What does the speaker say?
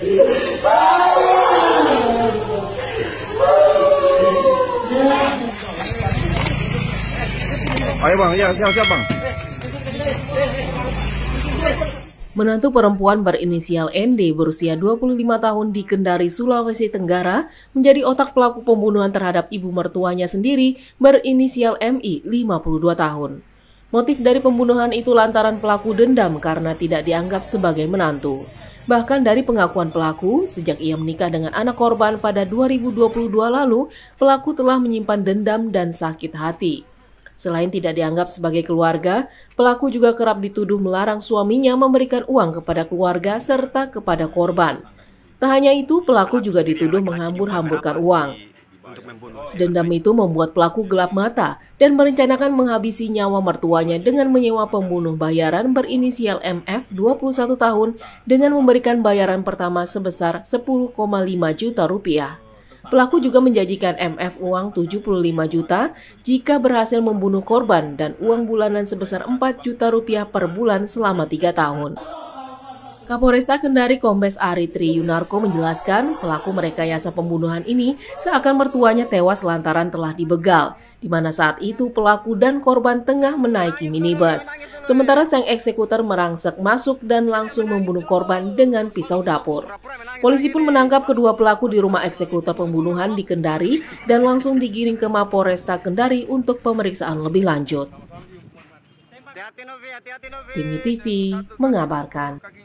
Ayo bang, ya siap siap bang. Menantu perempuan berinisial ND berusia 25 tahun di Kendari, Sulawesi Tenggara, menjadi otak pelaku pembunuhan terhadap ibu mertuanya sendiri berinisial MI 52 tahun. Motif dari pembunuhan itu lantaran pelaku dendam karena tidak dianggap sebagai menantu. Bahkan dari pengakuan pelaku, sejak ia menikah dengan anak korban pada 2022 lalu, pelaku telah menyimpan dendam dan sakit hati. Selain tidak dianggap sebagai keluarga, pelaku juga kerap dituduh melarang suaminya memberikan uang kepada keluarga serta kepada korban. Tak hanya itu, pelaku juga dituduh menghambur-hamburkan uang. Oh, iya. oh, iya. Dendam itu membuat pelaku gelap mata dan merencanakan menghabisi nyawa mertuanya dengan menyewa pembunuh bayaran berinisial MF 21 tahun dengan memberikan bayaran pertama sebesar 10,5 juta rupiah. Pelaku juga menjanjikan MF uang 75 juta jika berhasil membunuh korban dan uang bulanan sebesar 4 juta rupiah per bulan selama 3 tahun. Kapolresta Kendari Kombes Ari Tri Yunarko menjelaskan pelaku merekayasa pembunuhan ini seakan mertuanya tewas lantaran telah dibegal, di mana saat itu pelaku dan korban tengah menaiki minibus. Sementara sang eksekutor merangsek masuk dan langsung membunuh korban dengan pisau dapur. Polisi pun menangkap kedua pelaku di rumah eksekutor pembunuhan di Kendari dan langsung digiring ke Mapolresta Kendari untuk pemeriksaan lebih lanjut. Tim TV mengabarkan.